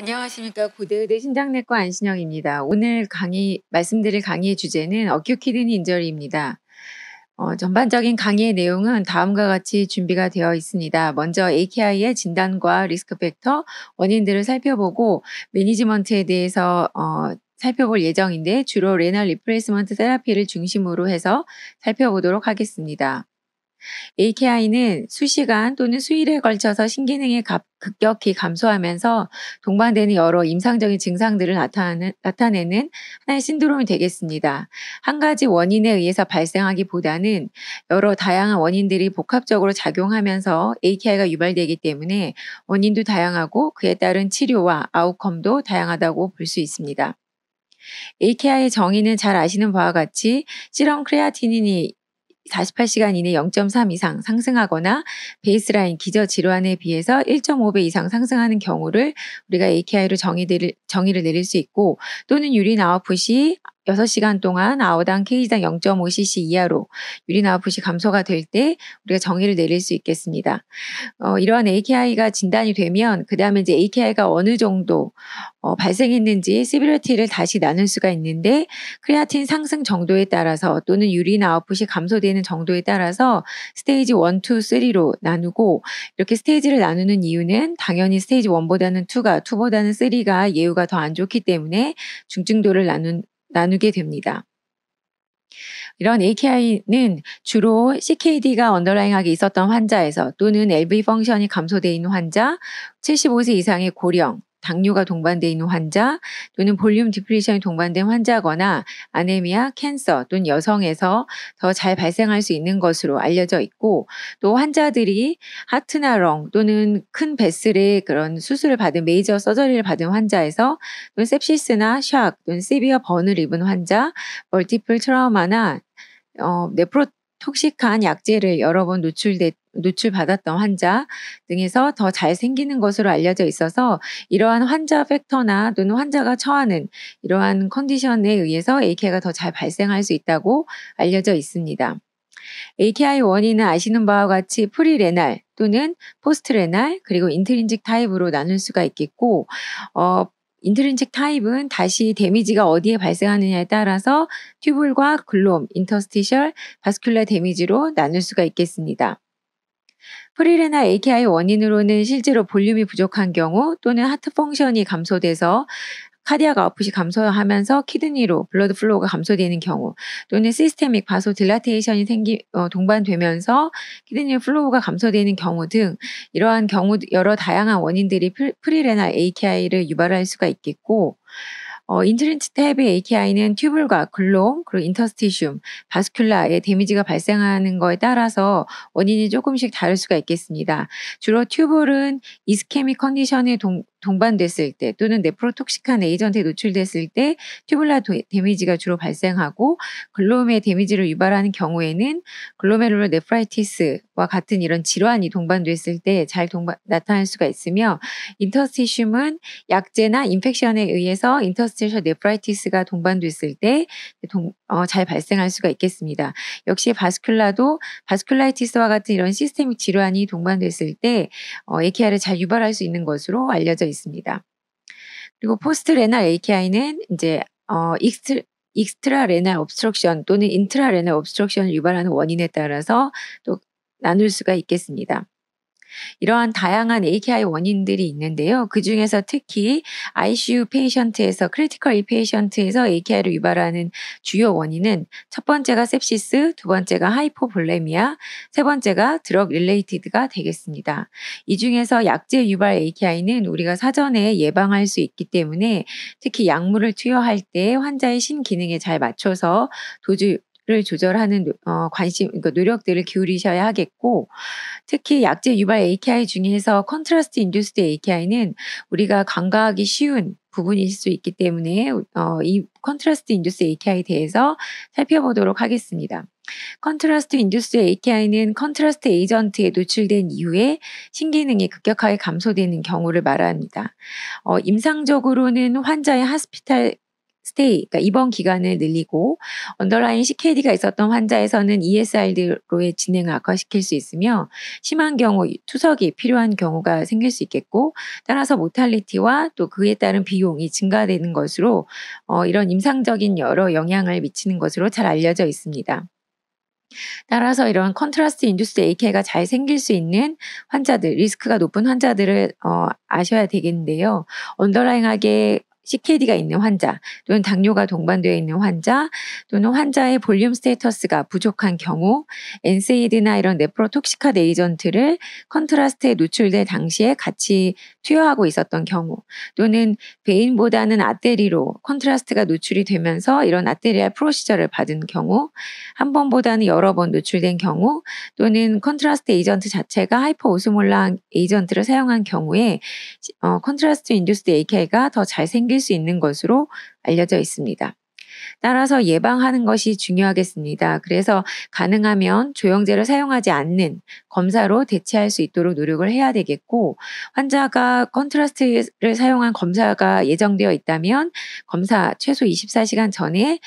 안녕하십니까 고대의대 신장내과 안신영입니다. 오늘 강의 말씀드릴 강의의 주제는 어큐키드니 인절입니다. 어, 전반적인 강의의 내용은 다음과 같이 준비가 되어 있습니다. 먼저 AKI의 진단과 리스크 팩터, 원인들을 살펴보고 매니지먼트에 대해서 어, 살펴볼 예정인데 주로 레날 리프레이스먼트 테라피를 중심으로 해서 살펴보도록 하겠습니다. AKI는 수시간 또는 수일에 걸쳐서 신기능이 급격히 감소하면서 동반되는 여러 임상적인 증상들을 나타내는, 나타내는 하나의 신드롬이 되겠습니다. 한 가지 원인에 의해서 발생하기보다는 여러 다양한 원인들이 복합적으로 작용하면서 AKI가 유발되기 때문에 원인도 다양하고 그에 따른 치료와 아웃컴도 다양하다고 볼 수 있습니다. AKI의 정의는 잘 아시는 바와 같이 실험 크레아티닌이 48시간 이내 0.3 이상 상승하거나 베이스라인 기저 질환에 비해서 1.5배 이상 상승하는 경우를 우리가 AKI로 정의 내 정의를 내릴 수 있고 또는 유리나와풋이 6시간 동안 아오당 케이지당 0.5cc 이하로 유리나와풋이 감소가 될 때 우리가 정의를 내릴 수 있겠습니다. 어, 이러한 AKI가 진단이 되면 그 다음에 이제 AKI가 어느 정도 어, 발생했는지 시비리티를 다시 나눌 수가 있는데 크레아틴 상승 정도에 따라서 또는 유린 아웃풋 감소되는 정도에 따라서 스테이지 1, 2, 3로 나누고 이렇게 스테이지를 나누는 이유는 당연히 스테이지 1보다는 2가 2보다는 3가 예후가 더 안 좋기 때문에 중증도를 나눈 나누게 됩니다. 이런 AKI는 주로 CKD가 언더라인하게 있었던 환자에서 또는 LV 펑션이 감소되어 있는 환자, 75세 이상의 고령, 당뇨가 동반돼 있는 환자 또는 볼륨 디플레이션이 동반된 환자거나 아네미아, 캔서 또는 여성에서 더 잘 발생할 수 있는 것으로 알려져 있고 또 환자들이 하트나 렁 또는 큰 베스의 그런 수술을 받은 메이저 서저리를 받은 환자에서 또는 셉시스나 샥 또는 시비어 번을 입은 환자, 멀티플 트라우마나 어, 네프로 톡식한 약재를 여러 번 노출돼, 노출받았던 환자 등에서 더 잘 생기는 것으로 알려져 있어서 이러한 환자 팩터나 또는 환자가 처하는 이러한 컨디션에 의해서 AK가 더 잘 발생할 수 있다고 알려져 있습니다. AKI 원인은 아시는 바와 같이 프리레날 또는 포스트레날 그리고 인트린직 타입으로 나눌 수가 있겠고 어, 인트린식 타입은 다시 데미지가 어디에 발생하느냐에 따라서 튜블과 글롬, 인터스티셜, 바스큘라 데미지로 나눌 수가 있겠습니다. 프리레나 AKI 원인으로는 실제로 볼륨이 부족한 경우 또는 하트 펑션이 감소돼서 카디아 아웃풋이 감소하면서 키드니로 블러드 플로우가 감소되는 경우 또는 시스템믹 바소 딜라테이션이 생기 어, 동반되면서 키드니 플로우가 감소되는 경우 등 이러한 경우 여러 다양한 원인들이 프리레날 AKI를 유발할 수가 있겠고 어, 인슐린 스텝의 AKI는 튜블과 글롬, 그리고 인터스티슘, 바스큘라의 데미지가 발생하는 거에 따라서 원인이 조금씩 다를 수가 있겠습니다. 주로 튜블은 이스케미 컨디션에 동, 동반됐을 때 또는 네프로톡식한 에이전트에 노출됐을 때 튜블라 데미지가 주로 발생하고 글로움의 데미지를 유발하는 경우에는 글로메룰 네프라이티스와 같은 이런 질환이 동반됐을 때 잘 동반, 나타날 수가 있으며 인터스티슘은 약제나 인펙션에 의해서 인터스티셜 네프라이티스가 동반됐을 때잘 어, 발생할 수가 있겠습니다. 역시 바스큘라도 바스큘라이티스와 같은 이런 시스템 질환이 동반됐을 때 어, AKR을 잘 유발할 수 있는 것으로 알려져 있습니다. 그리고 포스트 레날 AKI는 이제 어, 익스트, 익스트라 레날 옵스트럭션 또는 인트라 레날 옵스트럭션을 유발하는 원인에 따라서 또 나눌 수가 있겠습니다. 이러한 다양한 AKI 원인들이 있는데요. 그 중에서 특히 ICU 페이션트에서 크리티컬 이 페이션트에서 AKI를 유발하는 주요 원인은 첫 번째가 s 시스두 번째가 하이포볼레미아, 세 번째가 드럭 릴레이티드가 되겠습니다. 이 중에서 약제 유발 AKI는 우리가 사전에 예방할 수 있기 때문에 특히 약물을 투여할 때 환자의 신 기능에 잘 맞춰서 도주, 를 조절하는 어, 관심, 그러니까 노력들을 기울이셔야 하겠고, 특히 약제 유발 AKI 중에서 컨트라스트 인듀스드 AKI는 우리가 감각하기 쉬운 부분일 수 있기 때문에 어, 이 컨트라스트 인듀스 AKI에 대해서 살펴보도록 하겠습니다. 컨트라스트 인듀스 AKI는 컨트라스트 에이전트에 노출된 이후에 신기능이 급격하게 감소되는 경우를 말합니다. 어, 임상적으로는 환자의 하스피탈 스테이, 그러니까 입원 기간을 늘리고 언더라인 CKD가 있었던 환자에서는 ESRD로의 진행을 악화시킬 수 있으며 심한 경우 투석이 필요한 경우가 생길 수 있겠고 따라서 모탈리티와 또 그에 따른 비용이 증가되는 것으로 어, 이런 임상적인 여러 영향을 미치는 것으로 잘 알려져 있습니다. 따라서 이런 컨트라스트 인듀스 AK가 잘 생길 수 있는 환자들, 리스크가 높은 환자들을 어, 아셔야 되겠는데요. 언더라인하게 CKD가 있는 환자 또는 당뇨가 동반되어 있는 환자 또는 환자의 볼륨 스테이터스가 부족한 경우 NSAID나 이런 네프로톡시카 에이전트를 컨트라스트에 노출될 당시에 같이 투여하고 있었던 경우 또는 베인보다는 아테리로 컨트라스트가 노출이 되면서 이런 아테리알 프로시저를 받은 경우 한 번보다는 여러 번 노출된 경우 또는 컨트라스트 에이전트 자체가 하이퍼 오스몰라 에이전트를 사용한 경우에 어, 컨트라스트 인듀스드 AK가 더 잘 생길 생길 수 있는 것으로 알려져 있습니다. 따라서 예방하는 것이 중요하겠습니다. 그래서 가능하면 조영제를 사용하지 않는 검사로 대체할 수 있도록 노력을 해야 되겠고, 환자가 컨트라스트를 사용한 검사가 예정되어 있다면 검사 최소 24시간 전에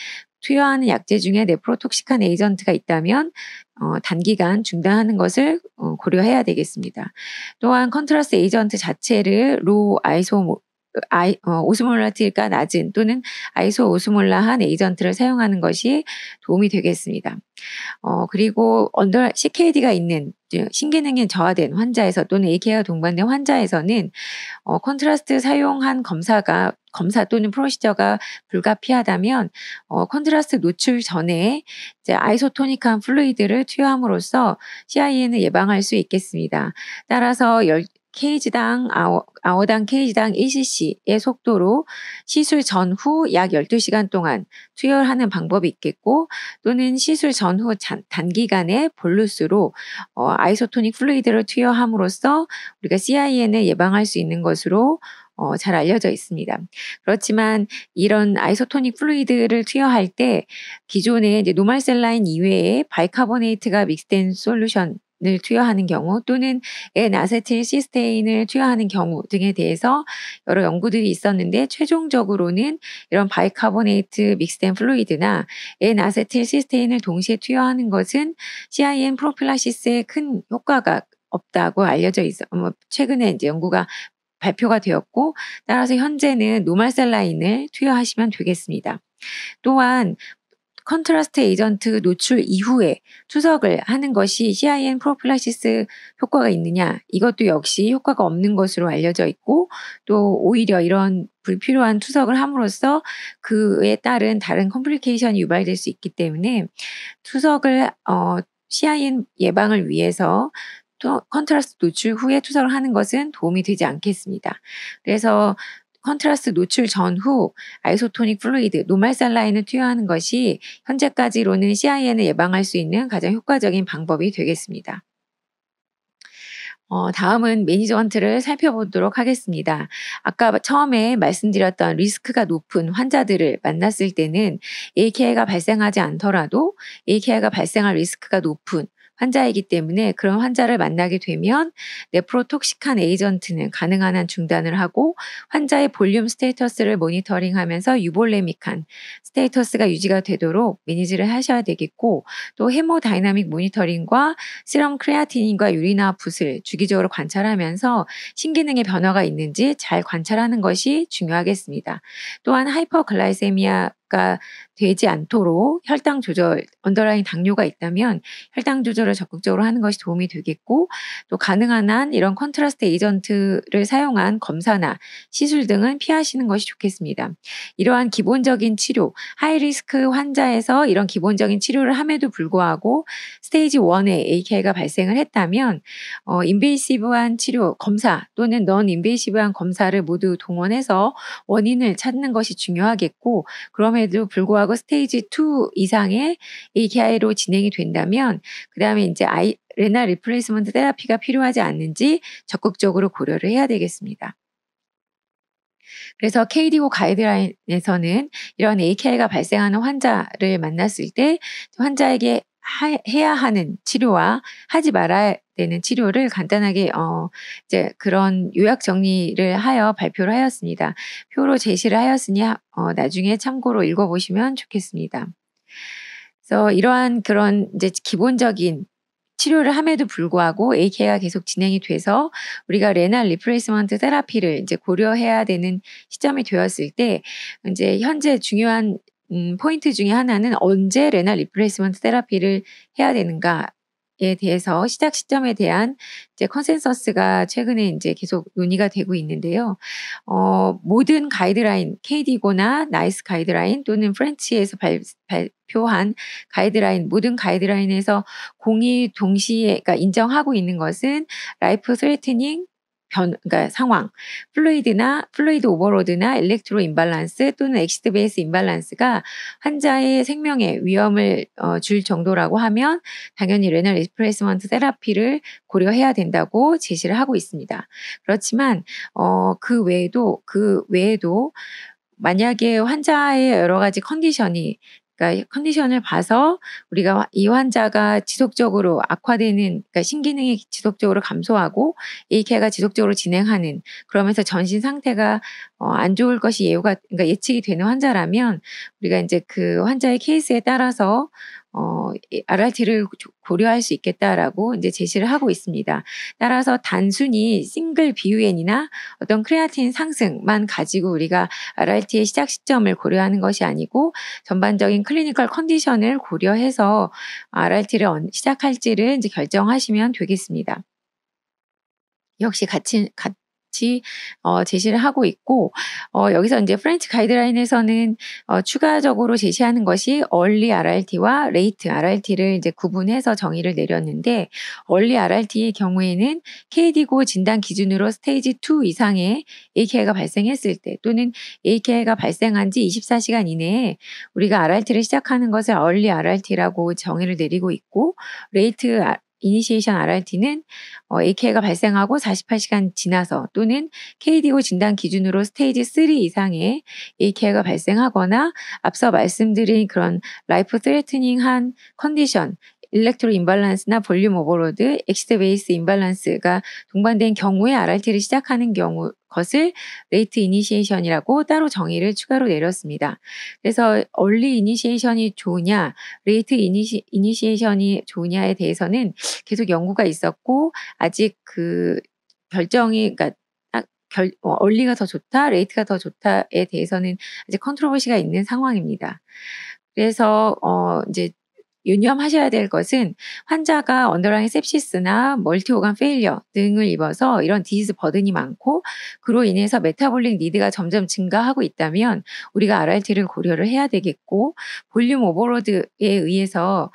투여하는 약제 중에 네프로톡식한 에이전트가 있다면 어, 단기간 중단하는 것을 어, 고려해야 되겠습니다. 또한 컨트라스 트 에이전트 자체를 로 아이소 아이, 어, 오스몰라티가 낮은 또는 아이소 오스몰라한 에이전트를 사용하는 것이 도움이 되겠습니다. 어, 그리고 언더 CKD가 있는 예, 신기능이 저하된 환자에서 또는 AK와 동반된 환자에서는 어, 콘트라스트 사용한 검사가 검사 또는 프로시저가 불가피하다면 어, 콘트라스트 노출 전에 이제 아이소토닉한 플루이드를 투여함으로써 c i e 을 예방할 수 있겠습니다. 따라서 열, 케이지당 아오, 아오당 케이지당 1cc의 속도로 시술 전후 약 12시간 동안 투여하는 방법이 있겠고 또는 시술 전후 단기간에 볼루스로 어, 아이소토닉 플루이드를 투여함으로써 우리가 CIN을 예방할 수 있는 것으로 어, 잘 알려져 있습니다. 그렇지만 이런 아이소토닉 플루이드를 투여할 때 기존의 노말셀라인 이외에 바이카보네이트가 믹스된 솔루션 시스테인을 투여하는 경우 또는 N아세틸 시스테인을 투여하는 경우 등에 대해서 여러 연구들이 있었는데 최종적으로는 이런 바이카보네이트 믹스된 플루이드나 N아세틸 시스테인을 동시에 투여하는 것은 CIN 프로필라시스에 큰 효과가 없다고 알려져 있어. 뭐 최근에 이제 연구가 발표가 되었고 따라서 현재는 노말셀 라인을 투여하시면 되겠습니다. 또한 컨트라스트 에이전트 노출 이후에 투석을 하는 것이 CIN 프로필라시스 효과가 있느냐 이것도 역시 효과가 없는 것으로 알려져 있고 또 오히려 이런 불필요한 투석을 함으로써 그에 따른 다른 컴플리케이션이 유발될 수 있기 때문에 투석을 어, CIN 예방을 위해서 또 컨트라스트 노출 후에 투석을 하는 것은 도움이 되지 않겠습니다. 그래서 컨트라스트 노출 전후 아이소토닉 플루이드, 노말살 라인을 투여하는 것이 현재까지로는 CIN을 예방할 수 있는 가장 효과적인 방법이 되겠습니다. 어, 다음은 매니저먼트를 살펴보도록 하겠습니다. 아까 처음에 말씀드렸던 리스크가 높은 환자들을 만났을 때는 AKI가 발생하지 않더라도 AKI가 발생할 리스크가 높은 환자이기 때문에 그런 환자를 만나게 되면 네프로톡식한 에이전트는 가능한 한 중단을 하고 환자의 볼륨 스테이터스를 모니터링하면서 유볼레믹한 스테이터스가 유지가 되도록 매니지를 하셔야 되겠고 또 헤모다이나믹 모니터링과 시럼 크레아티닌과 유리나 붓을 주기적으로 관찰하면서 신기능의 변화가 있는지 잘 관찰하는 것이 중요하겠습니다. 또한 하이퍼글라이세미아 저가 되지 않도록 혈당 조절, 언더라인 당뇨가 있다면 혈당 조절을 적극적으로 하는 것이 도움이 되겠고 또 가능한 한 이런 컨트라스트 에이전트를 사용한 검사나 시술 등은 피하시는 것이 좋겠습니다. 이러한 기본적인 치료, 하이리스크 환자에서 이런 기본적인 치료를 함에도 불구하고 스테이지 1에 AK가 발생을 했다면 어, 인베이시브한 치료, 검사 또는 넌 인베이시브한 검사를 모두 동원해서 원인을 찾는 것이 중요하겠고 그럼에 경우에도 불구하고 스테이지 2 이상의 AKI로 진행이 된다면 그 다음에 이제 아이, 레나 리플레이스먼트 테라피가 필요하지 않는지 적극적으로 고려를 해야 되겠습니다. 그래서 KDO 가이드라인에서는 이런 AKI가 발생하는 환자를 만났을 때 환자에게 하, 해야 하는 치료와 하지 말아야 되는 치료를 간단하게 어 이제 그런 요약 정리를 하여 발표를 하였습니다. 표로 제시를 하였으니 어 나중에 참고로 읽어보시면 좋겠습니다. 그래서 이러한 그런 이제 기본적인 치료를 함에도 불구하고 AK가 계속 진행이 돼서 우리가 레날 리프레이스먼트 테라피를 이제 고려해야 되는 시점이 되었을 때 이제 현재 중요한 음, 포인트 중에 하나는 언제 레날 리플레이스먼트 테라피를 해야 되는가 에 대해서 시작 시점에 대한 이제 컨센서스가 최근에 이제 계속 논의가 되고 있는데요. 어, 모든 가이드라인, KD고나 나이스 가이드라인 또는 프렌치에서 발, 발표한 가이드라인, 모든 가이드라인에서 공이 동시에, 그러니까 인정하고 있는 것은 라이프 스레트닝, 변, 그러니까 상황, 플루이드나 플루이드 오버로드나 엘렉트로임발란스 또는 엑시트 베이스 임발란스가 환자의 생명에 위험을 어, 줄 정도라고 하면 당연히 레널 리프레스먼트 테라피를 고려해야 된다고 제시를 하고 있습니다. 그렇지만 어, 그 외에도 그 외에도 만약에 환자의 여러 가지 컨디션이 그러니까 컨디션을 봐서 우리가 이 환자가 지속적으로 악화되는 그러니까 신기능이 지속적으로 감소하고 AK가 지속적으로 진행하는 그러면서 전신 상태가 어, 안 좋을 것이 예우가 그러니까 예측이 되는 환자라면 우리가 이제 그 환자의 케이스에 따라서 어, RRT를 고려할 수 있겠다라고 이제 제시를 하고 있습니다. 따라서 단순히 싱글 BUN이나 어떤 크레아틴 상승만 가지고 우리가 RRT의 시작 시점을 고려하는 것이 아니고 전반적인 클리니컬 컨디션을 고려해서 RRT를 시작할지를 이제 결정하시면 되겠습니다. 역시 같이, 같, 같이 어, 제시를 하고 있고 어, 여기서 이제 프렌치 가이드라인에서는 어, 추가적으로 제시하는 것이 얼리 RRT와 레이트 RRT를 이제 구분해서 정의를 내렸는데 얼리 RRT의 경우에는 KD고 진단 기준으로 스테이지 2 이상의 AK가 발생했을 때 또는 AK가 발생한 지 24시간 이내에 우리가 RRT를 시작하는 것을 얼리 RRT라고 정의를 내리고 있고 레이트 이니시에이션 RRT는 어, AK가 발생하고 48시간 지나서 또는 KDO 진단 기준으로 스테이지 3 이상의 AK가 발생하거나 앞서 말씀드린 그런 라이프 트레트닝한 컨디션, 일렉트로 임발란스나 볼륨 오버로드, 엑시드 베이스 임발란스가 동반된 경우에 RRT를 시작하는 경우 것을 레이트 이니시에이션이라고 따로 정의를 추가로 내렸습니다. 그래서 얼리 이니시에이션이 좋으냐, 레이트 이니시, 이니시에이션이 좋으냐에 대해서는 계속 연구가 있었고 아직 그 결정이 그러니까 아, 결, 어, 얼리가 더 좋다, 레이트가 더 좋다에 대해서는 이제 컨트롤버시가 있는 상황입니다. 그래서 어 이제 유념하셔야 될 것은 환자가 언더라인 s e 시스나 멀티오간 페일리어 등을 입어서 이런 디지스 버든이 많고 그로 인해서 메타볼릭 니드가 점점 증가하고 있다면 우리가 RRT를 고려를 해야 되겠고 볼륨 오버로드에 의해서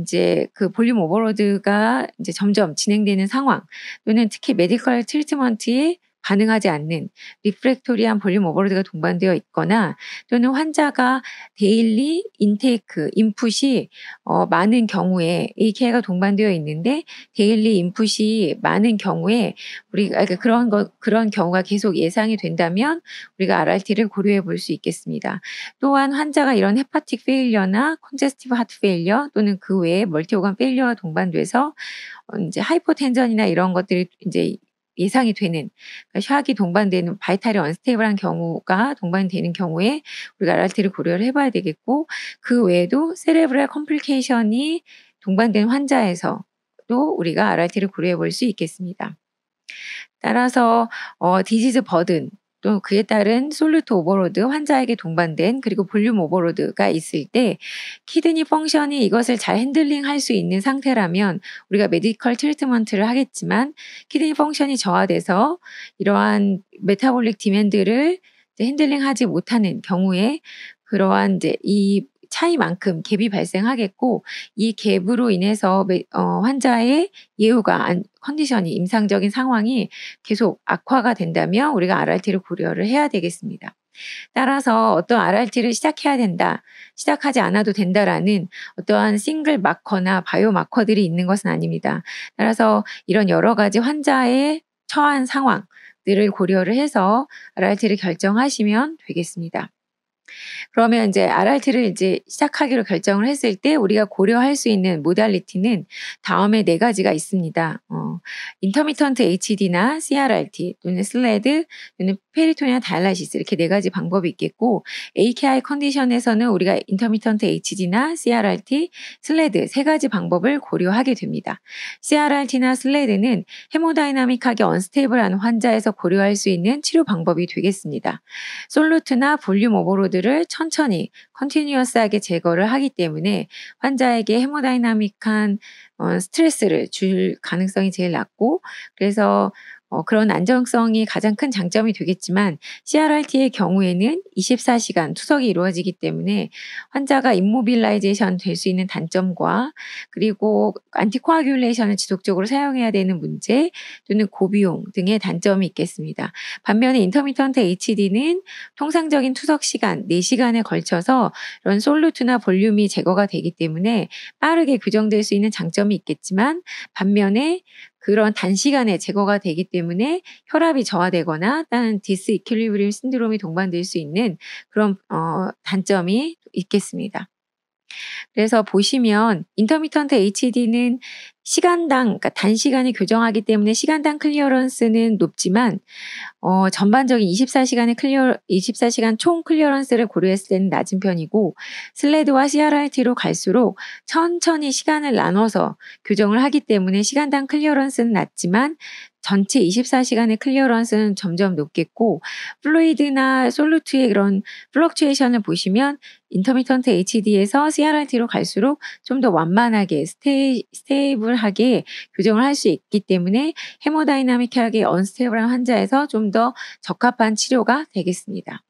이제 그 볼륨 오버로드가 이제 점점 진행되는 상황 또는 특히 메디컬 트리트먼트의 반응하지 않는 리프렉토리한 볼륨 오버로드가 동반되어 있거나 또는 환자가 데일리 인테이크, 인풋이 어, 많은 경우에 이케 k 가 동반되어 있는데 데일리 인풋이 많은 경우에 우리가 아, 그러니까 그런 거 그런 경우가 계속 예상이 된다면 우리가 RRT를 고려해 볼 수 있겠습니다. 또한 환자가 이런 헤파틱 페일리어나 콘제스티브 하트 페일리어 또는 그 외에 멀티오간 페일리어가 동반돼서 이제 하이포텐전이나 이런 것들이 이제 예상이 되는 그러니까 샥이 동반되는 바이탈이 언스테이블한 경우가 동반되는 경우에 우리가 RRT를 고려를 해봐야 되겠고 그 외에도 세레브랄 컴플리케이션이 동반된 환자에서도 우리가 RRT를 고려해 볼 수 있겠습니다. 따라서 어, 디지즈 버든 또 그에 따른 솔루트 오버로드 환자에게 동반된 그리고 볼륨 오버로드가 있을 때 키드니 펑션이 이것을 잘 핸들링할 수 있는 상태라면 우리가 메디컬 트리트먼트를 하겠지만 키드니 펑션이 저하돼서 이러한 메타볼릭 디맨드를 핸들링하지 못하는 경우에 그러한 이제 이 차이만큼 갭이 발생하겠고 이 갭으로 인해서 어, 환자의 예후가 컨디션이 임상적인 상황이 계속 악화가 된다면 우리가 RRT를 고려를 해야 되겠습니다. 따라서 어떤 RRT를 시작해야 된다, 시작하지 않아도 된다라는 어떠한 싱글 마커나 바이오 마커들이 있는 것은 아닙니다. 따라서 이런 여러 가지 환자의 처한 상황, 들을 고려를 해서 RRT를 결정하시면 되겠습니다. 그러면 이제 RRT를 이제 시작하기로 결정을 했을 때 우리가 고려할 수 있는 모달리티는 다음에 네 가지가 있습니다. 어, 인터미턴트 HD나 CRRT 또는 슬레드 또는 페리토니아 달라시스 이렇게 네 가지 방법이 있겠고 AKI 컨디션에서는 우리가 인터미턴트 HD나 CRRT, 슬레드 세 가지 방법을 고려하게 됩니다. CRRT나 슬레드는 헤모다이나믹하게 언스테이블한 환자에서 고려할 수 있는 치료 방법이 되겠습니다. 솔루트나 볼륨 오버로드 물질을 천천히 컨티뉴어스하게 제거를 하기 때문에 환자에게 헤모다이나믹한 어, 스트레스를 줄 가능성이 제일 낮고 그래서 어, 그런 안정성이 가장 큰 장점이 되겠지만 CRRT의 경우에는 24시간 투석이 이루어지기 때문에 환자가 인모빌라이제이션될 수 있는 단점과 그리고 안티코아귤레이션을 지속적으로 사용해야 되는 문제 또는 고비용 등의 단점이 있겠습니다. 반면에 인터미턴트 HD는 통상적인 투석 시간 4시간에 걸쳐서 이런 솔루트나 볼륨이 제거가 되기 때문에 빠르게 교정될 수 있는 장점이 있겠지만 반면에 그런 단시간에 제거가 되기 때문에 혈압이 저하되거나 다른 디스 이퀄리브림 신드롬이 동반될 수 있는 그런 어, 단점이 있겠습니다. 그래서 보시면 인터미턴트 HD는 시간당, 그러니까 단시간에 교정하기 때문에 시간당 클리어런스는 높지만, 어, 전반적인 24시간의 클리어, 24시간 총 클리어런스를 고려했을 때는 낮은 편이고, 슬레드와 c r i t 로 갈수록 천천히 시간을 나눠서 교정을 하기 때문에 시간당 클리어런스는 낮지만, 전체 24시간의 클리어런스는 점점 높겠고 플루이드나 솔루트의 그런플럭추에이션을 보시면 인터미턴트 HD에서 CRRT로 갈수록 좀 더 완만하게 스테이, 스테이블하게 교정을 할 수 있기 때문에 헤모다이나믹하게 언스테이블한 환자에서 좀 더 적합한 치료가 되겠습니다.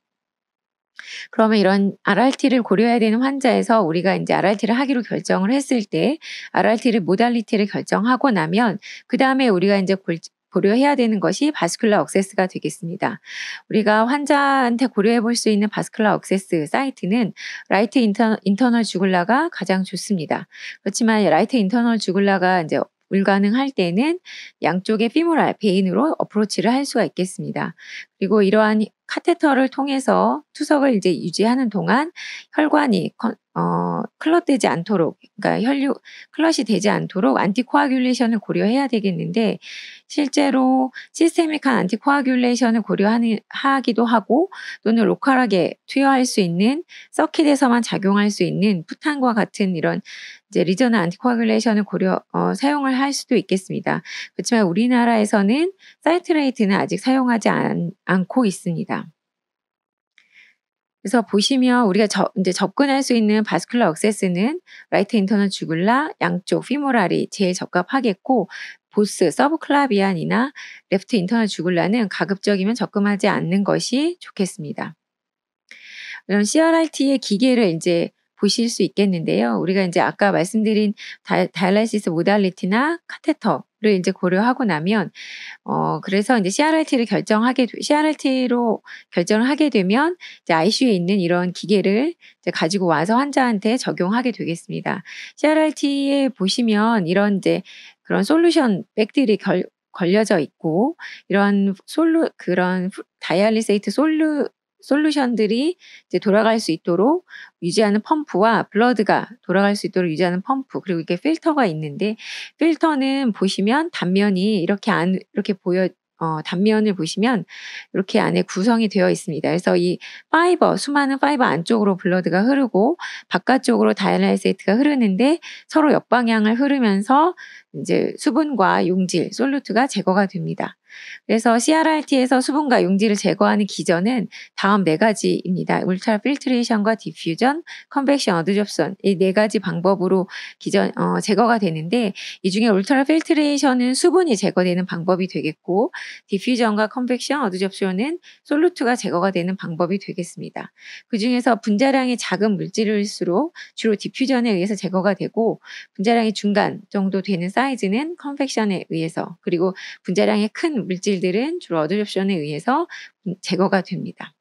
그러면 이런 RRT를 고려해야 되는 환자에서 우리가 이제 RRT를 하기로 결정을 했을 때 RRT를 모달리티를 결정하고 나면 그 다음에 우리가 이제 고려해야 되는 것이 바스큘라 억세스가 되겠습니다. 우리가 환자한테 고려해 볼 수 있는 바스큘라 억세스 사이트는 라이트 인터, 인터널 주글라가 가장 좋습니다. 그렇지만 라이트 인터널 주글라가 이제 불가능할 때는 양쪽의 피모랄 베인으로 어프로치를 할 수가 있겠습니다. 그리고 이러한 카테터를 통해서 투석을 이제 유지하는 동안 혈관이 어, 클럿 되지 않도록, 그러니까 혈류, 클럿이 되지 않도록 안티코아귤레이션을 고려해야 되겠는데, 실제로 시스테믹한 안티코아귤레이션을 고려하기도 하고, 또는 로컬하게 투여할 수 있는 서킷에서만 작용할 수 있는 푸탄과 같은 이런 이제 리저나 안티코아귤레이션을 고려, 어, 사용을 할 수도 있겠습니다. 그렇지만 우리나라에서는 사이트레이트는 아직 사용하지 않, 않고 있습니다. 그래서 보시면 우리가 저, 이제 접근할 수 있는 바스큘라 억세스는 라이트 인터널 주글라, 양쪽 피모랄이 제일 적합하겠고 보스, 서브클라비안이나 레프트 인터널 주글라는 가급적이면 접근하지 않는 것이 좋겠습니다. 그럼 CRRT의 기계를 이제 보실 수 있겠는데요. 우리가 이제 아까 말씀드린 다, 다이라시스 모달리티나 카테터 를 이제 고려하고 나면 어 그래서 이제 CRRT를 결정하게 CRRT로 결정을 하게 되면 이제 ICU에 있는 이런 기계를 이제 가지고 와서 환자한테 적용하게 되겠습니다. CRRT에 보시면 이런 이제 그런 솔루션 백들이 걸, 걸려져 있고 이런 솔루 그런 다이알리세이트 솔루 솔루션들이 이제 돌아갈 수 있도록 유지하는 펌프와 블러드가 돌아갈 수 있도록 유지하는 펌프 그리고 이게 필터가 있는데 필터는 보시면 단면이 이렇게 안 이렇게 보여 어, 단면을 보시면 이렇게 안에 구성이 되어 있습니다. 그래서 이 파이버, 수많은 파이버 안쪽으로 블러드가 흐르고 바깥쪽으로 다이라이세이트가 흐르는데 서로 옆방향을 흐르면서 이제 수분과 용질, 솔루트가 제거가 됩니다. 그래서 CRRT에서 수분과 용질을 제거하는 기전은 다음 네 가지입니다. 울트라 필트레이션과 디퓨전, 컨벡션, 어드접션 이 네 가지 방법으로 기전 어, 제거가 되는데 이 중에 울트라 필트레이션은 수분이 제거되는 방법이 되겠고 디퓨전과 컨벡션, 어드접션은 솔루트가 제거가 되는 방법이 되겠습니다. 그 중에서 분자량이 작은 물질일수록 주로 디퓨전에 의해서 제거가 되고 분자량이 중간 정도 되는 사 사이즈는 컨벡션에 의해서 그리고 분자량의 큰 물질들은 주로 어드랩션에 의해서 제거가 됩니다.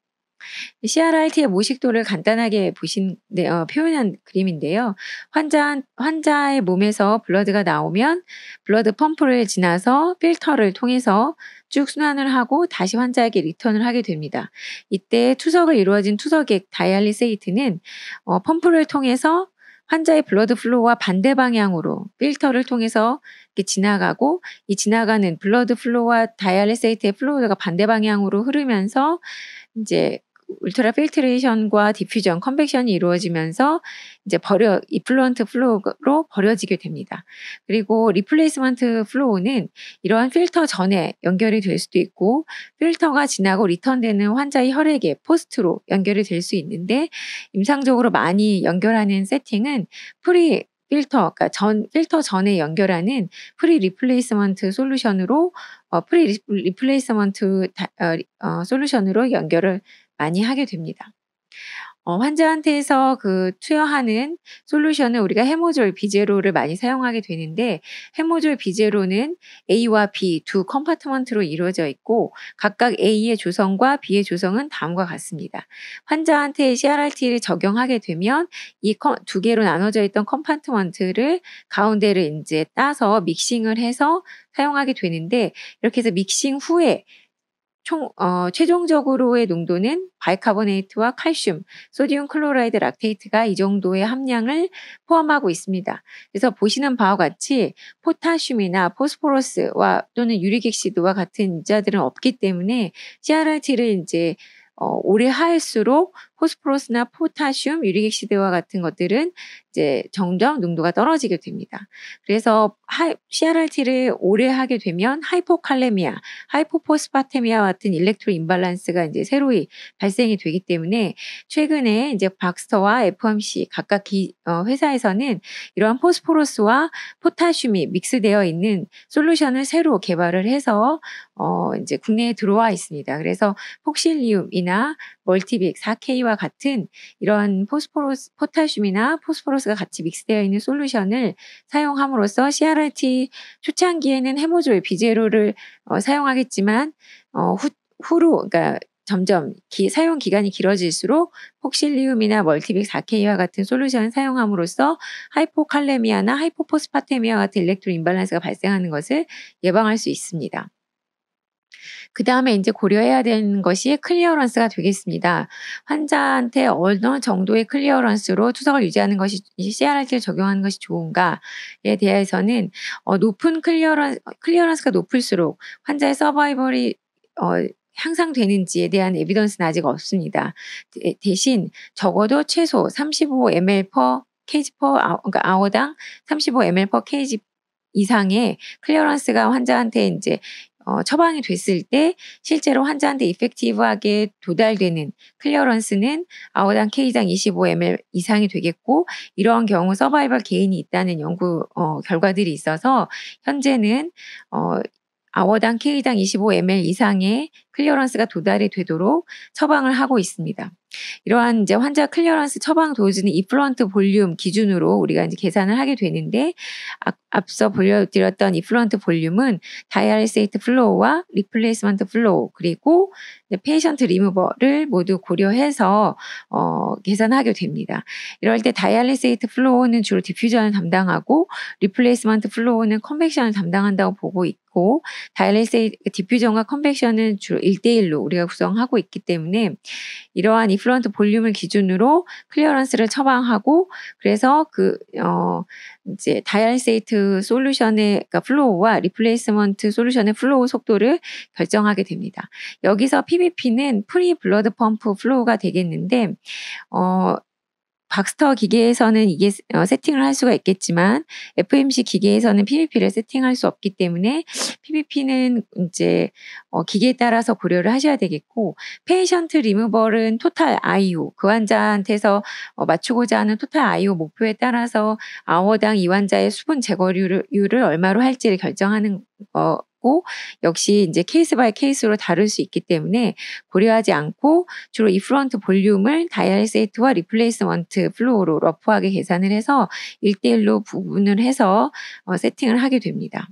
c r i t 의 모식도를 간단하게 보신 네, 어, 표현한 그림인데요. 환자 환자의 몸에서 블러드가 나오면 블러드 펌프를 지나서 필터를 통해서 쭉 순환을 하고 다시 환자에게 리턴을 하게 됩니다. 이때 투석을 이루어진 투석액 다이알리세이트는 어, 펌프를 통해서 환자의 블러드 플로우와 반대 방향으로 필터를 통해서 지나가고 이 지나가는 블러드 플로우와 다이알레세이트의 플로우가 반대 방향으로 흐르면서 이제 울트라 필트레이션과 디퓨전, 컨벡션이 이루어지면서 이제 버려 이플루언트 플로우로 버려지게 됩니다. 그리고 리플레이스먼트 플로우는 이러한 필터 전에 연결이 될 수도 있고 필터가 지나고 리턴되는 환자의 혈액에 포스트로 연결이 될 수 있는데 임상적으로 많이 연결하는 세팅은 프리 필터, 그러니까 전 필터 전에 연결하는 프리 리플레이스먼트 솔루션으로 어, 프리 리플레이스먼트 어, 어, 솔루션으로 연결을 많이 하게 됩니다. 어, 환자한테서 그 투여하는 솔루션은 우리가 해모졸 비제로를 많이 사용하게 되는데 해모졸 비제로는 A와 B 두 컴파트먼트로 이루어져 있고 각각 A의 조성과 B의 조성은 다음과 같습니다. 환자한테 CRRT를 적용하게 되면 이 두 개로 나눠져 있던 컴파트먼트를 가운데를 이제 따서 믹싱을 해서 사용하게 되는데 이렇게 해서 믹싱 후에 총, 어, 최종적으로의 농도는 바이카보네이트와 칼슘, 소디움 클로라이드 락테이트가 이 정도의 함량을 포함하고 있습니다. 그래서 보시는 바와 같이 포타슘이나 포스포러스와 또는 유리객시도와 같은 인자들은 없기 때문에 CRRT를 이제 어, 오래 할수록 포스포러스나 포타슘, 유리액시대와 같은 것들은 이제 점점 농도가 떨어지게 됩니다. 그래서 하, CRRT를 오래 하게 되면 하이포칼레미아, 하이포포스파테미아 같은 일렉트로 임발란스가 이제 새로이 발생이 되기 때문에 최근에 이제 박스터와 FMC 각각 기, 어, 회사에서는 이러한 포스포러스와 포타슘이 믹스되어 있는 솔루션을 새로 개발을 해서 어, 이제 국내에 들어와 있습니다. 그래서 폭실리움이나 멀티빅 4K와 수분과 같은 이런 포스포로스 포타슘이나 포스포로스가 같이 믹스되어 있는 솔루션을 사용함으로써 CRRT 초창기에는 해모조의 비제로를 어, 사용하겠지만 어, 후, 후로 그니까 점점 기, 사용 기간이 길어질수록 폭실리움이나 멀티빅 4K와 같은 솔루션을 사용함으로써 하이포칼레미아나 하이포포스파테미아 같은 일렉트로 임발란스가 발생하는 것을 예방할 수 있습니다. 그 다음에 이제 고려해야 되는 것이 클리어런스가 되겠습니다. 환자한테 어느 정도의 클리어런스로 투석을 유지하는 것이 CRRT를 적용하는 것이 좋은가에 대해서는 어, 높은 클리어런스, 클리어런스가 높을수록 환자의 서바이벌이 어, 향상되는지에 대한 에비던스는 아직 없습니다. 대신 적어도 최소 35ml per kg per 아워, 그러니까 아워당 35ml per kg 이상의 클리어런스가 환자한테 이제 어, 처방이 됐을 때 실제로 환자한테 이펙티브하게 도달되는 클리어런스는 아오당 K당 25ml 이상이 되겠고 이러한 경우 서바이벌 개인이 있다는 연구 어, 결과들이 있어서 현재는 어, 아워당 K당 25ml 이상의 클리어런스가 도달이 되도록 처방을 하고 있습니다. 이러한 이제 환자 클리어런스 처방 도즈는 이플런트 볼륨 기준으로 우리가 이제 계산을 하게 되는데 앞서 보여드렸던 이플런트 볼륨은 다이아리세이트 플로우와 리플레이스먼트 플로우 그리고 페이션트 리무버를 모두 고려해서 어, 계산하게 됩니다. 이럴 때 다이아리세이트 플로우는 주로 디퓨전을 담당하고 리플레이스먼트 플로우는 컨벡션을 담당한다고 보고 있고 다이아리세이트 디퓨전과 컨벡션은 주로 1대1로 우리가 구성하고 있기 때문에 이러한 이플 프런트 볼륨을 기준으로 클리어런스를 처방하고 그래서 그, 어, 이제 다이얼세이트 솔루션의 그러니까 플로우와 리플레이스먼트 솔루션의 플로우 속도를 결정하게 됩니다. 여기서 p v p 는 프리 블러드 펌프 플로우가 되겠는데 어 박스터 기계에서는 이게 어, 세팅을 할 수가 있겠지만 FMC 기계에서는 PVP를 세팅할 수 없기 때문에 PVP는 이제 어, 기계에 따라서 고려를 하셔야 되겠고 페이션트 리무벌은 토탈 IO 그 환자한테서 어, 맞추고자 하는 토탈 IO 목표에 따라서 아워당 이 환자의 수분 제거율을 얼마로 할지를 결정하는 거 있고 역시 이제 케이스 바이 케이스로 다룰수 있기 때문에 고려하지 않고 주로 이 프론트 볼륨을 다이얼 세이트와 리플레이스먼트 플로우로 러프하게 계산을 해서 1대1로 부분을 해서 어, 세팅을 하게 됩니다.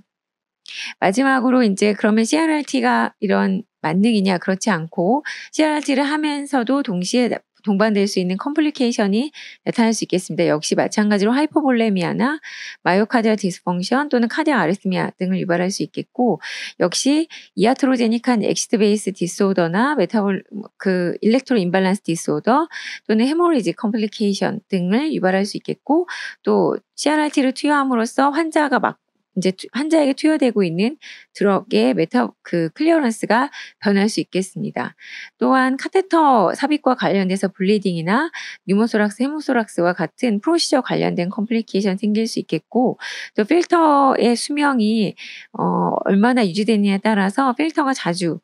마지막으로 이제 그러면 CRRT가 이런 만능이냐 그렇지 않고 CRRT를 하면서도 동시에 동반될 수 있는 컴플리케이션이 나타날 수 있겠습니다. 역시 마찬가지로 하이퍼볼레미아나 마요카디아 디스펑션 또는 카디아 아르스미아 등을 유발할 수 있겠고 역시 이아트로제닉한 엑시트 베이스 디소더나 메타볼 그 일렉트로 임발란스 디소더 또는 헤모리지 컴플리케이션 등을 유발할 수 있겠고 또 CRRT를 투여함으로써 환자가 막 이제 환자에게 투여되고 있는 드럭의 메타 그 클리어런스가 변할 수 있겠습니다. 또한 카테터 삽입과 관련돼서 블리딩이나 뉴모소락스, 헤모소락스와 같은 프로시저 관련된 컴플리케이션 생길 수 있겠고 또 필터의 수명이 어, 얼마나 유지되느냐에 따라서 필터가 자주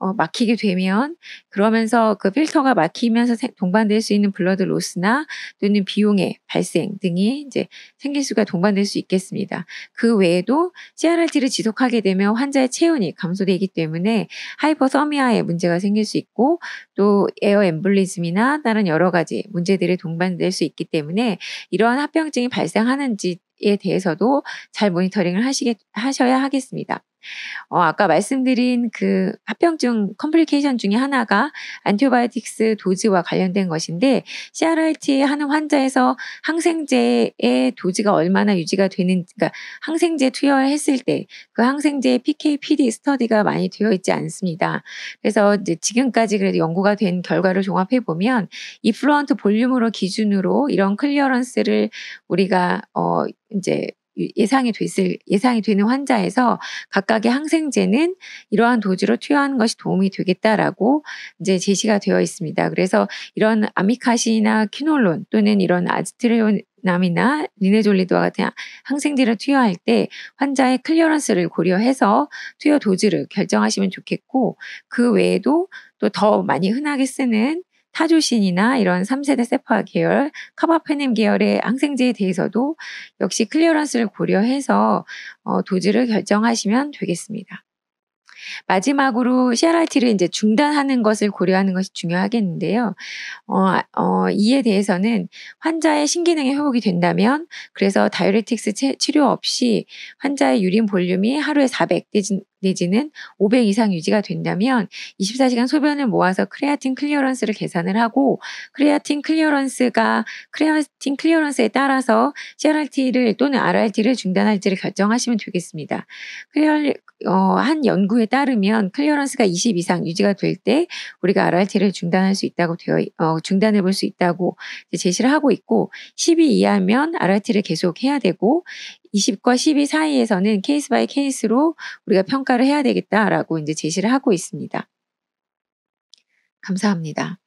어, 막히게 되면 그러면서 그 필터가 막히면서 동반될 수 있는 블러드 로스나 또는 비용의 발생 등이 이제 생길 수가 동반될 수 있겠습니다. 그 외에도 CRRT를 지속하게 되면 환자의 체온이 감소되기 때문에 하이퍼서미아의 문제가 생길 수 있고 또 에어 엠블리즘이나 다른 여러 가지 문제들이 동반될 수 있기 때문에 이러한 합병증이 발생하는지 에 대해서도 잘 모니터링을 하시게, 하셔야 하겠습니다. 어, 아까 말씀드린 그 합병증 컴플리케이션 중에 하나가 안티오바이틱스 도지와 관련된 것인데 CRRT 하는 환자에서 항생제의 도지가 얼마나 유지가 되는 그러니까 항생제 투여했을 때 그 항생제의 PK/PD 스터디가 많이 되어 있지 않습니다. 그래서 이제 지금까지 그래도 연구가 된 결과를 종합해 보면 이플루언트 볼륨으로 기준으로 이런 클리어런스를 우리가 어 이제 예상이 됐을 예상이 되는 환자에서 각각의 항생제는 이러한 도주로 투여하는 것이 도움이 되겠다라고 이제 제시가 되어 있습니다. 그래서 이런 아미카시나 퀴놀론 또는 이런 아지트레온 남이나 리네졸리드와 같은 항생제를 투여할 때 환자의 클리어런스를 고려해서 투여 도지를 결정하시면 좋겠고 그 외에도 또 더 많이 흔하게 쓰는 타조신이나 이런 3세대 세파 계열, 카바페넴 계열의 항생제에 대해서도 역시 클리어런스를 고려해서 어, 도지를 결정하시면 되겠습니다. 마지막으로 CRRT를 이제 중단하는 것을 고려하는 것이 중요하겠는데요. 어, 어, 이에 대해서는 환자의 신기능이 회복이 된다면 그래서 다이어리틱스 치, 치료 없이 환자의 유린 볼륨이 하루에 400 내지, 내지는 500 이상 유지가 된다면 24시간 소변을 모아서 크레아틴 클리어런스를 계산을 하고 크레아틴 클리어런스가 크레아틴 클리어런스에 따라서 CRRT를 또는 RRT를 중단할지를 결정하시면 되겠습니다. 어, 한 연구에 따르면 클리어런스가 20 이상 유지가 될 때 우리가 RRT를 중단할 수 있다고 되어 어, 중단해 볼 수 있다고 제시를 하고 있고 10이 이하면 RRT를 계속 해야 되고 20과 12 사이에서는 케이스 바이 케이스로 우리가 평가를 해야 되겠다라고 이제 제시를 하고 있습니다. 감사합니다.